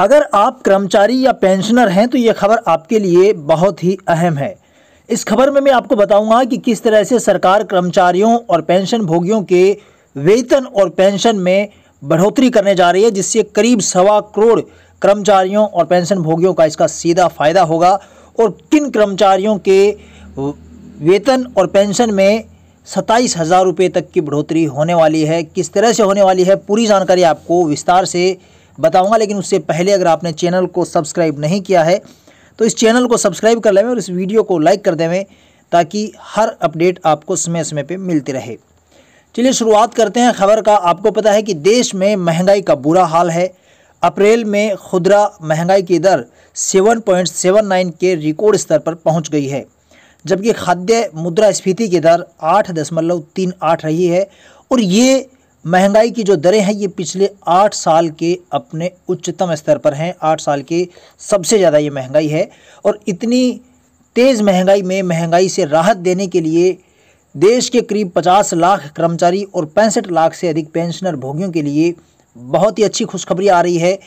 अगर आप कर्मचारी या पेंशनर हैं तो ये खबर आपके लिए बहुत ही अहम है इस खबर में मैं आपको बताऊंगा कि किस तरह से सरकार कर्मचारियों और पेंशन भोगियों के वेतन और पेंशन में बढ़ोतरी करने जा रही है जिससे करीब सवा करोड़ कर्मचारियों और पेंशन भोगियों का इसका सीधा फायदा होगा और किन कर्मचारियों के वेतन और पेंशन में सत्ताईस हज़ार रुपये तक की बढ़ोतरी होने वाली है किस तरह से होने वाली है पूरी जानकारी आपको विस्तार से बताऊंगा लेकिन उससे पहले अगर आपने चैनल को सब्सक्राइब नहीं किया है तो इस चैनल को सब्सक्राइब कर लेवें और इस वीडियो को लाइक कर देवें ताकि हर अपडेट आपको समय समय पर मिलती रहे चलिए शुरुआत करते हैं खबर का आपको पता है कि देश में महंगाई का बुरा हाल है अप्रैल में खुदरा महंगाई की दर 7.79 के रिकॉर्ड स्तर पर पहुंच गई है जबकि खाद्य मुद्रा स्फीति की दर 8.38 रही है और ये महंगाई की जो दरें हैं ये पिछले आठ साल के अपने उच्चतम स्तर पर हैं आठ साल के सबसे ज़्यादा ये महंगाई है और इतनी तेज़ महंगाई में महंगाई से राहत देने के लिए देश के करीब 50 लाख कर्मचारी और पैंसठ लाख से अधिक पेंशनर भोगियों के लिए बहुत ही अच्छी खुशखबरी आ रही है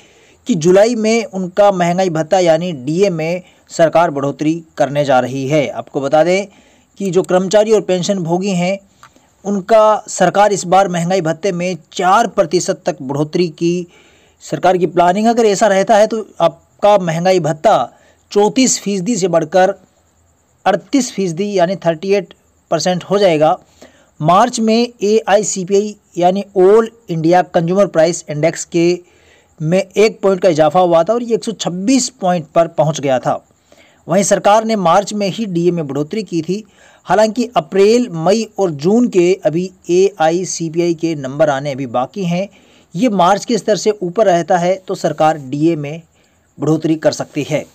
कि जुलाई में उनका महंगाई भत्ता यानी डीए में सरकार बढ़ोतरी करने जा रही है आपको बता दें कि जो कर्मचारी और पेंशन भोगी हैं उनका सरकार इस बार महंगाई भत्ते में चार प्रतिशत तक बढ़ोतरी की सरकार की प्लानिंग अगर ऐसा रहता है तो आपका महंगाई भत्ता चौंतीस फीसदी से बढ़कर अड़तीस फीसदी यानी थर्टी एट परसेंट हो जाएगा मार्च में ए यानी all India consumer price index के में एक पॉइंट का इजाफा हुआ था और ये 126 पॉइंट पर पहुंच गया था वहीं सरकार ने मार्च में ही डीए में बढ़ोतरी की थी हालांकि अप्रैल मई और जून के अभी ए के नंबर आने अभी बाकी हैं ये मार्च के स्तर से ऊपर रहता है तो सरकार डीए में बढ़ोतरी कर सकती है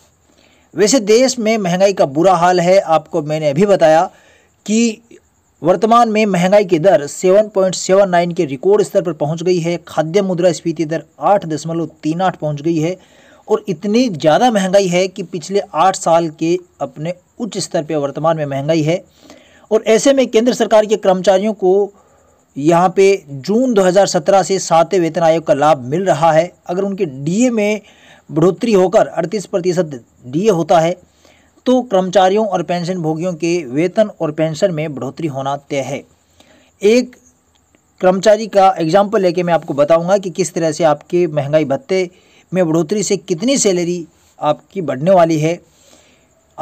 वैसे देश में महंगाई का बुरा हाल है आपको मैंने अभी बताया कि वर्तमान में महंगाई की दर 7.79 के रिकॉर्ड स्तर पर पहुंच गई है खाद्य मुद्रा स्फीति दर 8.38 पहुंच गई है और इतनी ज़्यादा महंगाई है कि पिछले आठ साल के अपने उच्च स्तर पर वर्तमान में महंगाई है और ऐसे में केंद्र सरकार के कर्मचारियों को यहाँ पे जून 2017 से सातवें वेतन आयोग का लाभ मिल रहा है अगर उनके डीए में बढ़ोतरी होकर 38 प्रतिशत डी होता है तो कर्मचारियों और पेंशन भोगियों के वेतन और पेंशन में बढ़ोतरी होना तय है एक कर्मचारी का एग्जाम्पल लेके मैं आपको बताऊंगा कि किस तरह से आपके महंगाई भत्ते में बढ़ोतरी से कितनी सैलरी आपकी बढ़ने वाली है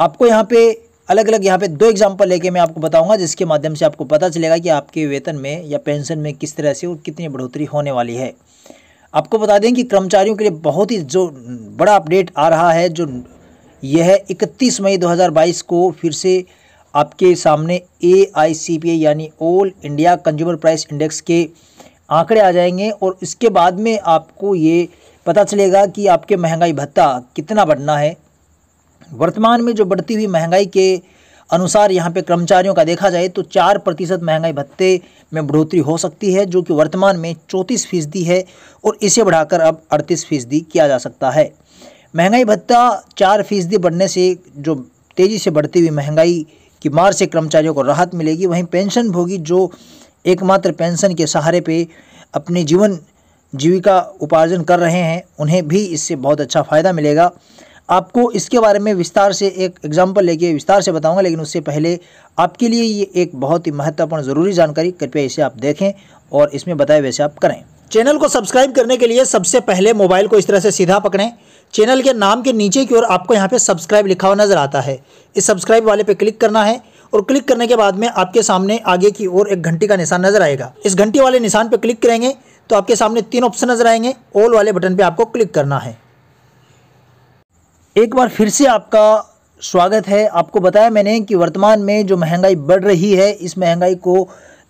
आपको यहाँ पे अलग अलग यहाँ पे दो एग्जांपल लेके मैं आपको बताऊँगा जिसके माध्यम से आपको पता चलेगा कि आपके वेतन में या पेंशन में किस तरह से और कितनी बढ़ोतरी होने वाली है आपको बता दें कि कर्मचारियों के लिए बहुत ही जो बड़ा अपडेट आ रहा है जो यह इकतीस मई दो को फिर से आपके सामने ए आई सी पी यानी all India consumer price index के आंकड़े आ जाएंगे और इसके बाद में आपको ये पता चलेगा कि आपके महंगाई भत्ता कितना बढ़ना है वर्तमान में जो बढ़ती हुई महंगाई के अनुसार यहाँ पे कर्मचारियों का देखा जाए तो चार प्रतिशत महंगाई भत्ते में बढ़ोतरी हो सकती है जो कि वर्तमान में चौंतीस फीसदी है और इसे बढ़ाकर अब अड़तीस फीसदी किया जा सकता है महंगाई भत्ता चार फीसदी बढ़ने से जो तेज़ी से बढ़ती हुई महंगाई की मार से कर्मचारियों को राहत मिलेगी वहीं पेंशन भोगी जो एकमात्र पेंशन के सहारे पर अपने जीवन जीविका उपार्जन कर रहे हैं उन्हें भी इससे बहुत अच्छा फ़ायदा मिलेगा आपको इसके बारे में विस्तार से एक एग्जाम्पल लेके विस्तार से बताऊंगा लेकिन उससे पहले आपके लिए ये एक बहुत ही महत्वपूर्ण ज़रूरी जानकारी कृपया इसे आप देखें और इसमें बताए वैसे आप करें चैनल को सब्सक्राइब करने के लिए सबसे पहले मोबाइल को इस तरह से सीधा पकड़ें चैनल के नाम के नीचे की ओर आपको यहाँ पे सब्सक्राइब लिखा हुआ नज़र आता है इस सब्सक्राइब वाले पे क्लिक करना है और क्लिक करने के बाद में आपके सामने आगे की ओर एक घंटी का निशान नज़र आएगा इस घंटी वाले निशान पर क्लिक करेंगे तो आपके सामने तीन ऑप्शन नज़र आएंगे ऑल वाले बटन पर आपको क्लिक करना है एक बार फिर से आपका स्वागत है आपको बताया मैंने कि वर्तमान में जो महंगाई बढ़ रही है इस महंगाई को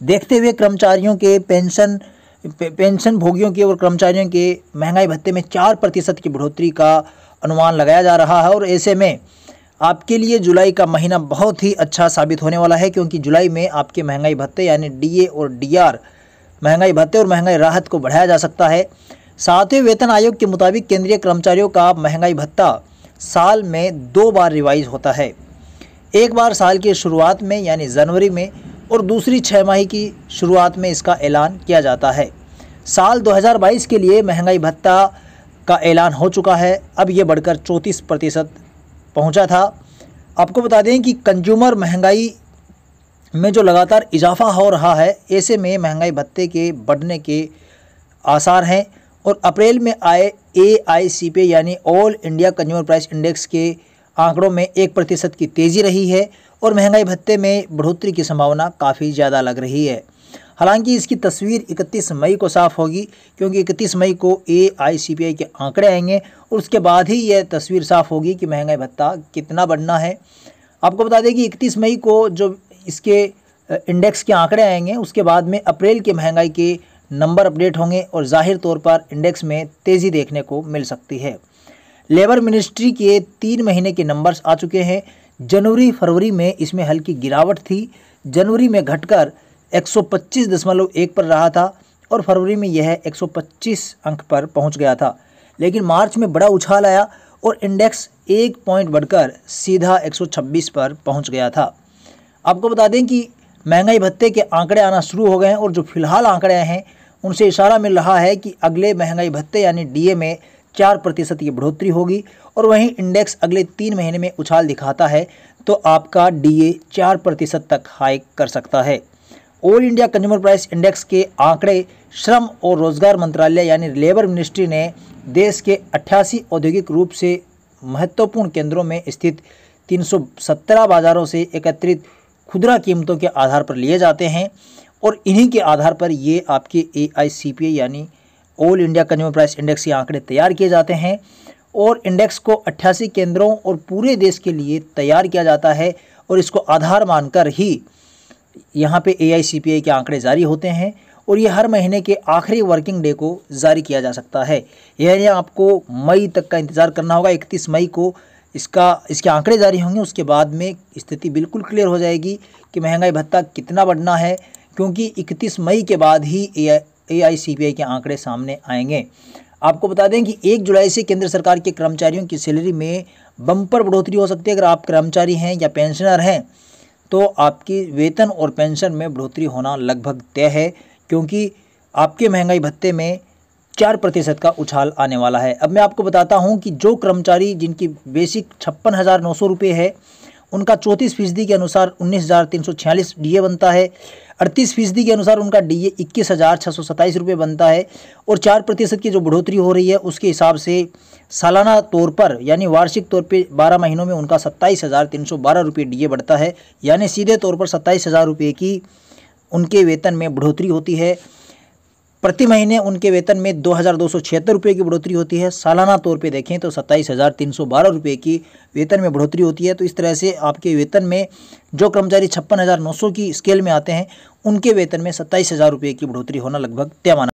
देखते हुए कर्मचारियों के पेंशन पे, पेंशन भोगियों के और कर्मचारियों के महंगाई भत्ते में चार प्रतिशत की बढ़ोतरी का अनुमान लगाया जा रहा है और ऐसे में आपके लिए जुलाई का महीना बहुत ही अच्छा साबित होने वाला है क्योंकि जुलाई में आपके महंगाई भत्ते यानी डीए और डीआर महंगाई भत्ते और महंगाई राहत को बढ़ाया जा सकता है सातवें वेतन आयोग के मुताबिक केंद्रीय कर्मचारियों का महंगाई भत्ता साल में दो बार रिवाइज होता है एक बार साल की शुरुआत में यानी जनवरी में और दूसरी छः माह की शुरुआत में इसका ऐलान किया जाता है साल 2022 के लिए महंगाई भत्ता का ऐलान हो चुका है अब ये बढ़कर चौंतीस प्रतिशत पहुँचा था आपको बता दें कि कंज्यूमर महंगाई में जो लगातार इजाफा हो रहा है ऐसे में महंगाई भत्ते के बढ़ने के आसार हैं और अप्रैल में आए ए आई सी पे यानी all India consumer price index के आंकड़ों में एक प्रतिशत की तेज़ी रही है और महंगाई भत्ते में बढ़ोतरी की संभावना काफ़ी ज़्यादा लग रही है हालांकि इसकी तस्वीर 31 मई को साफ होगी क्योंकि 31 मई को ए आई सी पी आई के आंकड़े आएंगे और उसके बाद ही यह तस्वीर साफ होगी कि महंगाई भत्ता कितना बढ़ना है आपको बता दें कि इकतीस मई को जो इसके इंडेक्स के आंकड़े आएंगे उसके बाद में अप्रैल के महंगाई के नंबर अपडेट होंगे और ज़ाहिर तौर पर इंडेक्स में तेज़ी देखने को मिल सकती है लेबर मिनिस्ट्री के तीन महीने के नंबर्स आ चुके हैं जनवरी फरवरी में इसमें हल्की गिरावट थी जनवरी में घटकर 125.1 पर रहा था और फरवरी में यह 125 अंक पर पहुंच गया था लेकिन मार्च में बड़ा उछाल आया और इंडेक्स एक पॉइंट बढ़कर सीधा 126 पर पहुंच गया था आपको बता दें कि महंगाई भत्ते के आंकड़े आना शुरू हो गए हैं और जो फिलहाल आंकड़े हैं उनसे इशारा मिल रहा है कि अगले महंगाई भत्ते यानी डीए में चार प्रतिशत की बढ़ोतरी होगी और वहीं इंडेक्स अगले तीन महीने में उछाल दिखाता है तो आपका डीए चार प्रतिशत तक हाइक कर सकता है all India consumer price index के आंकड़े श्रम और रोजगार मंत्रालय यानी लेबर मिनिस्ट्री ने देश के अट्ठासी औद्योगिक रूप से महत्वपूर्ण केंद्रों में स्थित 317 बाज़ारों से एकत्रित खुदरा कीमतों के आधार पर लिए जाते हैं और इन्हीं के आधार पर ये आपके ए यानी all India consumer price index के आंकड़े तैयार किए जाते हैं और इंडेक्स को अट्ठासी केंद्रों और पूरे देश के लिए तैयार किया जाता है और इसको आधार मानकर ही यहाँ पे ए के आंकड़े जारी होते हैं और ये हर महीने के आखिरी वर्किंग डे को जारी किया जा सकता है यानी आपको मई तक का इंतज़ार करना होगा इकतीस मई को इसका इसके आंकड़े जारी होंगे उसके बाद में स्थिति बिल्कुल क्लियर हो जाएगी कि महंगाई भत्ता कितना बढ़ना है क्योंकि 31 मई के बाद ही ए आई के आंकड़े सामने आएंगे आपको बता दें कि एक जुलाई से केंद्र सरकार के कर्मचारियों की सैलरी में बम्पर बढ़ोतरी हो सकती है अगर आप कर्मचारी हैं या पेंशनर हैं तो आपकी वेतन और पेंशन में बढ़ोतरी होना लगभग तय है क्योंकि आपके महंगाई भत्ते में चार प्रतिशत का उछाल आने वाला है अब मैं आपको बताता हूँ कि जो कर्मचारी जिनकी बेसिक छप्पन हज़ार नौ सौ रुपये है उनका चौंतीस फीसदी के अनुसार उन्नीस हज़ार तीन सौ छियालीस डी बनता है अड़तीस फीसदी के अनुसार उनका डी ए इक्कीस हज़ार छः सौ सत्ताईस रुपये बनता है और चार प्रतिशत की जो बढ़ोतरी हो रही है उसके हिसाब से सालाना तौर पर यानी वार्षिक तौर पर बारह महीनों में उनका सत्ताईस हज़ार तीन सौ बारह रुपये डी बढ़ता है यानी सीधे तौर पर सत्ताईस हज़ार रुपये की उनके वेतन में बढ़ोतरी होती है प्रति महीने उनके वेतन में दो हज़ार दो सौ छिहत्तर रुपये की बढ़ोतरी होती है सालाना तौर पे देखें तो सत्ताईस हज़ार तीन सौ बारह रुपये की वेतन में बढ़ोतरी होती है तो इस तरह से आपके वेतन में जो कर्मचारी छप्पन हज़ार नौ सौ की स्केल में आते हैं उनके वेतन में सत्ताईस हज़ार रुपये की बढ़ोतरी होना लगभग तय माना